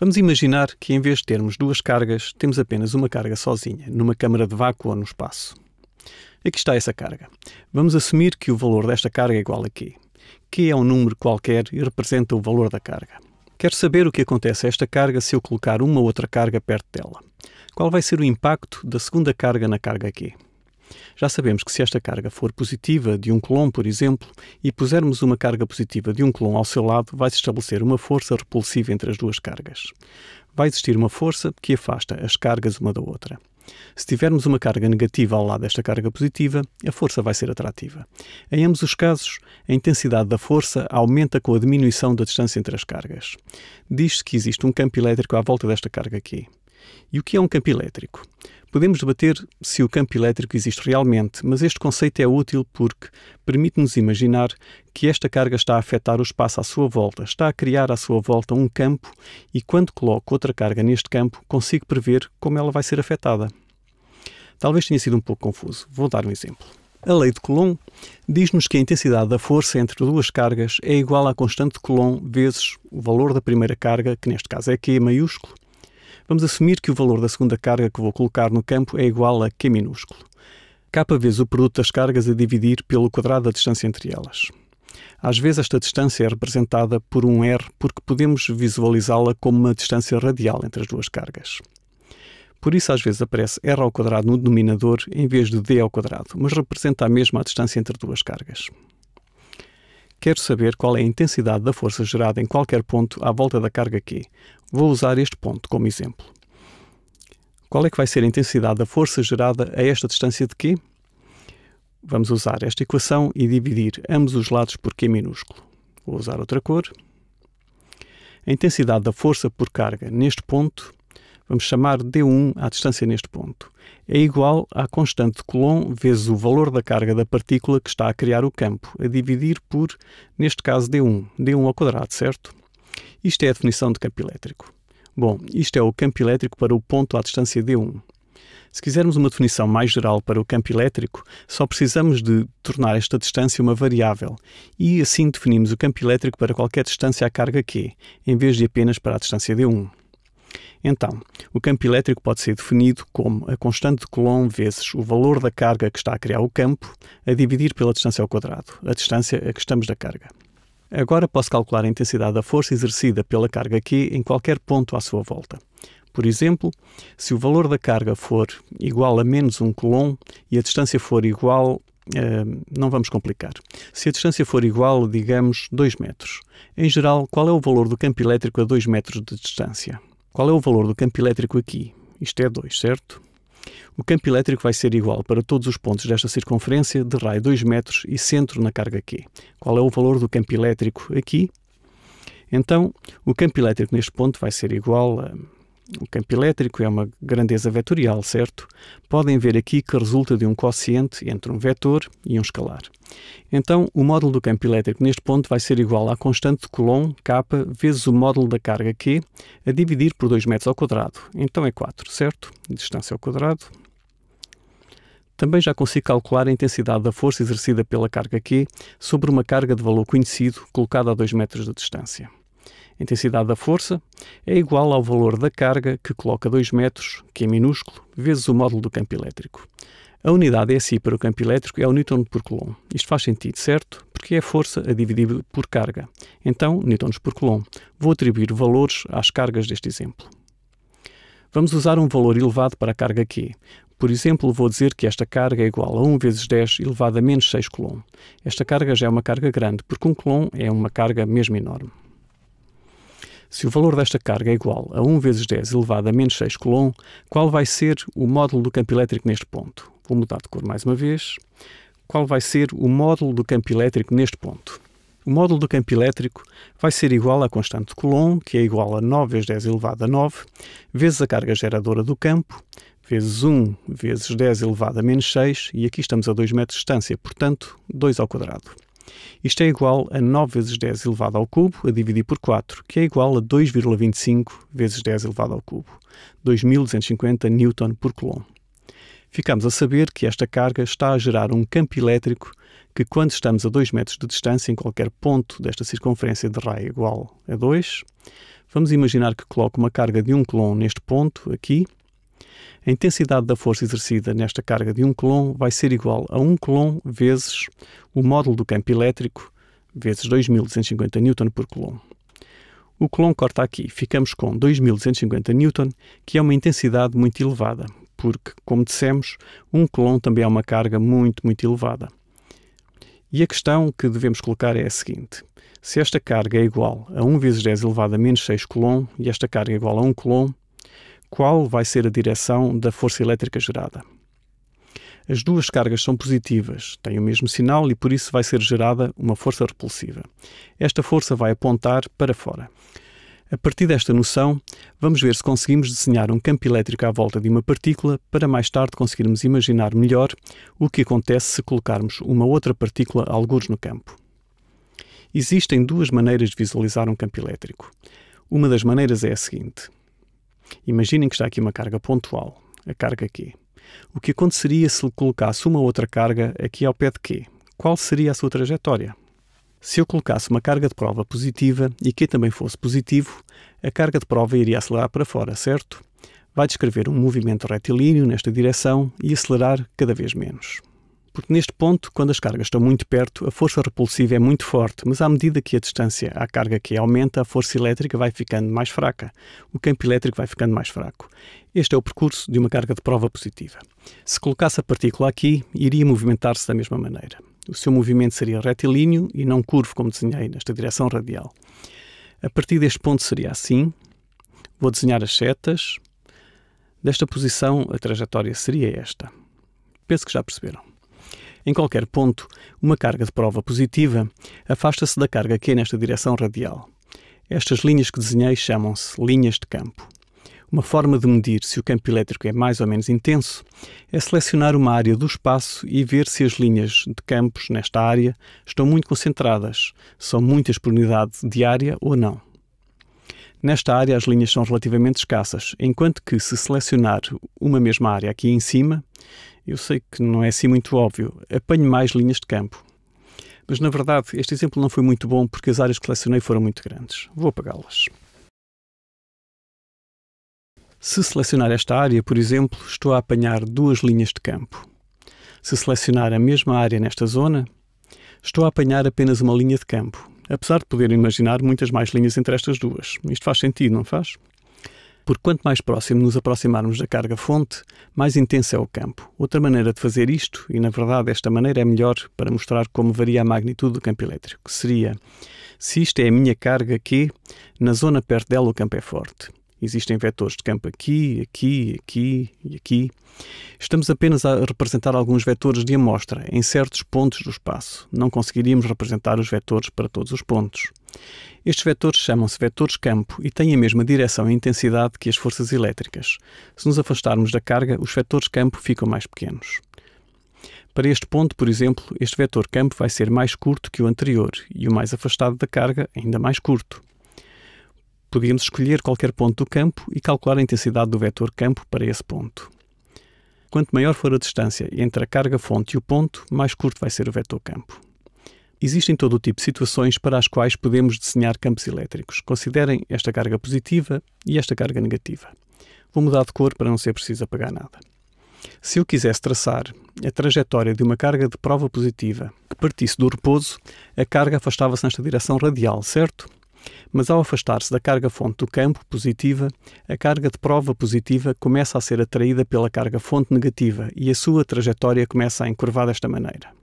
Vamos imaginar que, em vez de termos duas cargas, temos apenas uma carga sozinha, numa câmara de vácuo ou no espaço. Aqui está essa carga. Vamos assumir que o valor desta carga é igual a Q. Q é um número qualquer e representa o valor da carga. Quero saber o que acontece a esta carga se eu colocar uma outra carga perto dela. Qual vai ser o impacto da segunda carga na carga Q? Já sabemos que se esta carga for positiva de um coulomb, por exemplo, e pusermos uma carga positiva de um coulomb ao seu lado, vai-se estabelecer uma força repulsiva entre as duas cargas. Vai existir uma força que afasta as cargas uma da outra. Se tivermos uma carga negativa ao lado desta carga positiva, a força vai ser atrativa. Em ambos os casos, a intensidade da força aumenta com a diminuição da distância entre as cargas. Diz-se que existe um campo elétrico à volta desta carga aqui. E o que é um campo elétrico? Podemos debater se o campo elétrico existe realmente, mas este conceito é útil porque permite-nos imaginar que esta carga está a afetar o espaço à sua volta, está a criar à sua volta um campo e, quando coloco outra carga neste campo, consigo prever como ela vai ser afetada. Talvez tenha sido um pouco confuso. Vou dar um exemplo. A lei de Coulomb diz-nos que a intensidade da força entre duas cargas é igual à constante de Coulomb vezes o valor da primeira carga, que neste caso é Q maiúsculo, vamos assumir que o valor da segunda carga que vou colocar no campo é igual a Q minúsculo. K vezes o produto das cargas a dividir pelo quadrado da distância entre elas. Às vezes esta distância é representada por um R porque podemos visualizá-la como uma distância radial entre as duas cargas. Por isso às vezes aparece R ao quadrado no denominador em vez de D ao quadrado, mas representa a mesma distância entre duas cargas. Quero saber qual é a intensidade da força gerada em qualquer ponto à volta da carga Q. Vou usar este ponto como exemplo. Qual é que vai ser a intensidade da força gerada a esta distância de Q? Vamos usar esta equação e dividir ambos os lados por Q minúsculo. Vou usar outra cor. A intensidade da força por carga neste ponto vamos chamar D1 à distância neste ponto, é igual à constante de Coulomb vezes o valor da carga da partícula que está a criar o campo, a dividir por, neste caso, D1, D1 ao quadrado, certo? Isto é a definição de campo elétrico. Bom, isto é o campo elétrico para o ponto à distância D1. Se quisermos uma definição mais geral para o campo elétrico, só precisamos de tornar esta distância uma variável e assim definimos o campo elétrico para qualquer distância à carga Q, em vez de apenas para a distância D1. Então, o campo elétrico pode ser definido como a constante de Coulomb vezes o valor da carga que está a criar o campo, a dividir pela distância ao quadrado, a distância a que estamos da carga. Agora posso calcular a intensidade da força exercida pela carga Q em qualquer ponto à sua volta. Por exemplo, se o valor da carga for igual a menos 1 Coulomb e a distância for igual Uh, não vamos complicar. Se a distância for igual, digamos 2 metros, em geral, qual é o valor do campo elétrico a 2 metros de distância? Qual é o valor do campo elétrico aqui? Isto é 2, certo? O campo elétrico vai ser igual para todos os pontos desta circunferência de raio 2 metros e centro na carga Q. Qual é o valor do campo elétrico aqui? Então, o campo elétrico neste ponto vai ser igual a o campo elétrico é uma grandeza vetorial, certo? Podem ver aqui que resulta de um quociente entre um vetor e um escalar. Então, o módulo do campo elétrico neste ponto vai ser igual à constante de Coulomb, K, vezes o módulo da carga Q, a dividir por 2 metros ao quadrado. Então é 4, certo? Distância ao quadrado. Também já consigo calcular a intensidade da força exercida pela carga Q sobre uma carga de valor conhecido colocada a 2 metros de distância. A intensidade da força é igual ao valor da carga, que coloca 2 metros, que é minúsculo, vezes o módulo do campo elétrico. A unidade SI para o campo elétrico é o Newton por Coulomb. Isto faz sentido, certo? Porque é força a dividir por carga. Então, Newtons por Coulomb. Vou atribuir valores às cargas deste exemplo. Vamos usar um valor elevado para a carga Q. Por exemplo, vou dizer que esta carga é igual a 1 vezes 10 elevado a menos 6 Coulomb. Esta carga já é uma carga grande, porque 1 um Coulomb é uma carga mesmo enorme. Se o valor desta carga é igual a 1 vezes 10 elevado a menos 6 Coulomb, qual vai ser o módulo do campo elétrico neste ponto? Vou mudar de cor mais uma vez. Qual vai ser o módulo do campo elétrico neste ponto? O módulo do campo elétrico vai ser igual à constante de Coulomb, que é igual a 9 vezes 10 elevado a 9, vezes a carga geradora do campo, vezes 1 vezes 10 elevado a menos 6, e aqui estamos a 2 metros de distância, portanto, 2 ao quadrado. Isto é igual a 9 vezes 10 elevado ao cubo a dividir por 4, que é igual a 2,25 vezes 10 elevado ao cubo, 2250 Newton por Coulomb. Ficamos a saber que esta carga está a gerar um campo elétrico que, quando estamos a 2 metros de distância em qualquer ponto desta circunferência de raio igual a 2, vamos imaginar que coloco uma carga de 1 um Coulomb neste ponto, aqui, a intensidade da força exercida nesta carga de 1 coulomb vai ser igual a 1 coulomb vezes o módulo do campo elétrico, vezes 2.250 N por coulomb. O coulomb corta aqui, ficamos com 2.250 N, que é uma intensidade muito elevada, porque, como dissemos, 1 coulomb também é uma carga muito, muito elevada. E a questão que devemos colocar é a seguinte. Se esta carga é igual a 1 vezes 10 elevado a menos 6 coulomb e esta carga é igual a 1 coulomb, qual vai ser a direção da força elétrica gerada. As duas cargas são positivas, têm o mesmo sinal e por isso vai ser gerada uma força repulsiva. Esta força vai apontar para fora. A partir desta noção, vamos ver se conseguimos desenhar um campo elétrico à volta de uma partícula para mais tarde conseguirmos imaginar melhor o que acontece se colocarmos uma outra partícula algures no campo. Existem duas maneiras de visualizar um campo elétrico. Uma das maneiras é a seguinte: Imaginem que está aqui uma carga pontual, a carga Q. O que aconteceria se lhe colocasse uma outra carga aqui ao pé de Q? Qual seria a sua trajetória? Se eu colocasse uma carga de prova positiva e Q também fosse positivo, a carga de prova iria acelerar para fora, certo? Vai descrever um movimento retilíneo nesta direção e acelerar cada vez menos. Porque neste ponto, quando as cargas estão muito perto, a força repulsiva é muito forte, mas à medida que a distância à carga que aumenta, a força elétrica vai ficando mais fraca, o campo elétrico vai ficando mais fraco. Este é o percurso de uma carga de prova positiva. Se colocasse a partícula aqui, iria movimentar-se da mesma maneira. O seu movimento seria retilíneo e não curvo, como desenhei nesta direção radial. A partir deste ponto seria assim. Vou desenhar as setas. Desta posição, a trajetória seria esta. Penso que já perceberam em qualquer ponto, uma carga de prova positiva afasta-se da carga que é nesta direção radial. Estas linhas que desenhei chamam-se linhas de campo. Uma forma de medir se o campo elétrico é mais ou menos intenso é selecionar uma área do espaço e ver se as linhas de campos nesta área estão muito concentradas, são muitas por unidade de área ou não. Nesta área as linhas são relativamente escassas, enquanto que se selecionar uma mesma área aqui em cima, eu sei que não é assim muito óbvio, apanho mais linhas de campo. Mas, na verdade, este exemplo não foi muito bom porque as áreas que selecionei foram muito grandes. Vou apagá-las. Se selecionar esta área, por exemplo, estou a apanhar duas linhas de campo. Se selecionar a mesma área nesta zona, estou a apanhar apenas uma linha de campo, apesar de poder imaginar muitas mais linhas entre estas duas. Isto faz sentido, não faz? porque quanto mais próximo nos aproximarmos da carga-fonte, mais intenso é o campo. Outra maneira de fazer isto, e na verdade esta maneira é melhor para mostrar como varia a magnitude do campo elétrico, seria: se isto é a minha carga aqui, na zona perto dela o campo é forte. Existem vetores de campo aqui, aqui, aqui e aqui. Estamos apenas a representar alguns vetores de amostra em certos pontos do espaço. Não conseguiríamos representar os vetores para todos os pontos. Estes vetores chamam-se vetores campo e têm a mesma direção e intensidade que as forças elétricas. Se nos afastarmos da carga, os vetores campo ficam mais pequenos. Para este ponto, por exemplo, este vetor campo vai ser mais curto que o anterior e o mais afastado da carga ainda mais curto. Podíamos escolher qualquer ponto do campo e calcular a intensidade do vetor campo para esse ponto. Quanto maior for a distância entre a carga-fonte e o ponto, mais curto vai ser o vetor campo. Existem todo o tipo de situações para as quais podemos desenhar campos elétricos. Considerem esta carga positiva e esta carga negativa. Vou mudar de cor para não ser preciso apagar nada. Se eu quisesse traçar a trajetória de uma carga de prova positiva que partisse do repouso, a carga afastava-se nesta direção radial, certo? Mas ao afastar-se da carga-fonte do campo positiva, a carga de prova positiva começa a ser atraída pela carga-fonte negativa e a sua trajetória começa a encurvar desta maneira.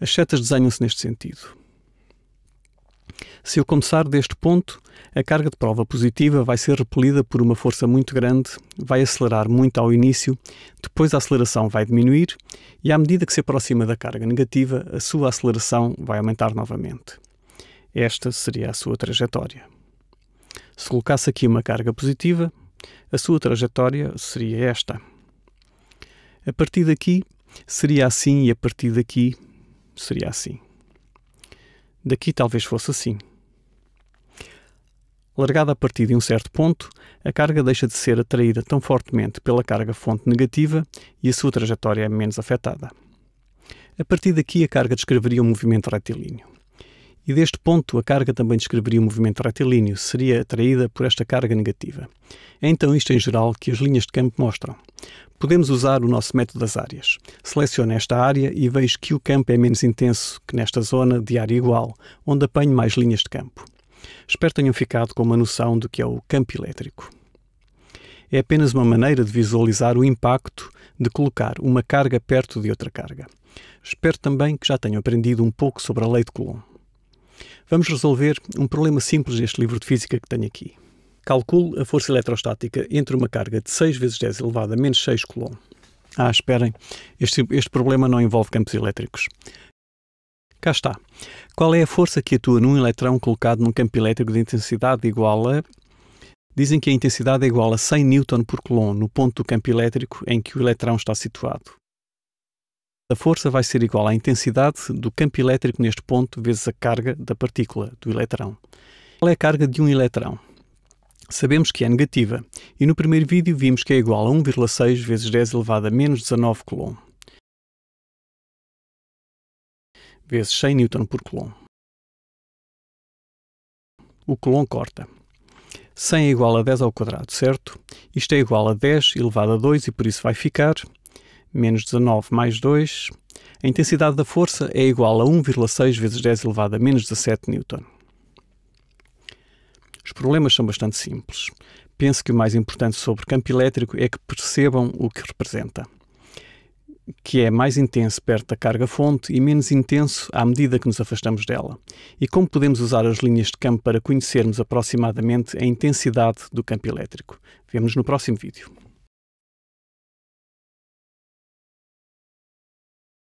As setas desenham-se neste sentido. Se eu começar deste ponto, a carga de prova positiva vai ser repelida por uma força muito grande, vai acelerar muito ao início, depois a aceleração vai diminuir e, à medida que se aproxima da carga negativa, a sua aceleração vai aumentar novamente. Esta seria a sua trajetória. Se colocasse aqui uma carga positiva, a sua trajetória seria esta. A partir daqui, seria assim, e a partir daqui, seria assim. Daqui talvez fosse assim. Largada a partir de um certo ponto, a carga deixa de ser atraída tão fortemente pela carga fonte negativa e a sua trajetória é menos afetada. A partir daqui, a carga descreveria um movimento retilíneo e deste ponto a carga também descreveria o movimento retilíneo, seria atraída por esta carga negativa. É então isto em geral que as linhas de campo mostram. Podemos usar o nosso método das áreas. Seleciono esta área e vejo que o campo é menos intenso que nesta zona de área igual, onde apanho mais linhas de campo. Espero tenham ficado com uma noção do que é o campo elétrico. É apenas uma maneira de visualizar o impacto de colocar uma carga perto de outra carga. Espero também que já tenham aprendido um pouco sobre a lei de Coulomb. Vamos resolver um problema simples deste livro de física que tenho aqui. Calcule a força eletrostática entre uma carga de 6 vezes 10 elevada a menos 6 Coulomb. Ah, esperem, este, este problema não envolve campos elétricos. Cá está. Qual é a força que atua num eletrão colocado num campo elétrico de intensidade igual a. Dizem que a intensidade é igual a 100 N por Coulomb no ponto do campo elétrico em que o eletrão está situado. A força vai ser igual à intensidade do campo elétrico neste ponto vezes a carga da partícula, do eletrão. Qual é a carga de um eletrão? Sabemos que é negativa e no primeiro vídeo vimos que é igual a 1,6 vezes 10 elevado a menos 19 coulomb vezes 100 newton por coulomb. O coulomb corta. 100 é igual a 10 ao quadrado, certo? Isto é igual a 10 elevado a 2 e por isso vai ficar menos 19 mais 2, a intensidade da força é igual a 1,6 vezes 10 elevado a menos 17 Newton. Os problemas são bastante simples. Penso que o mais importante sobre campo elétrico é que percebam o que representa, que é mais intenso perto da carga-fonte e menos intenso à medida que nos afastamos dela, e como podemos usar as linhas de campo para conhecermos aproximadamente a intensidade do campo elétrico. Vemos no próximo vídeo.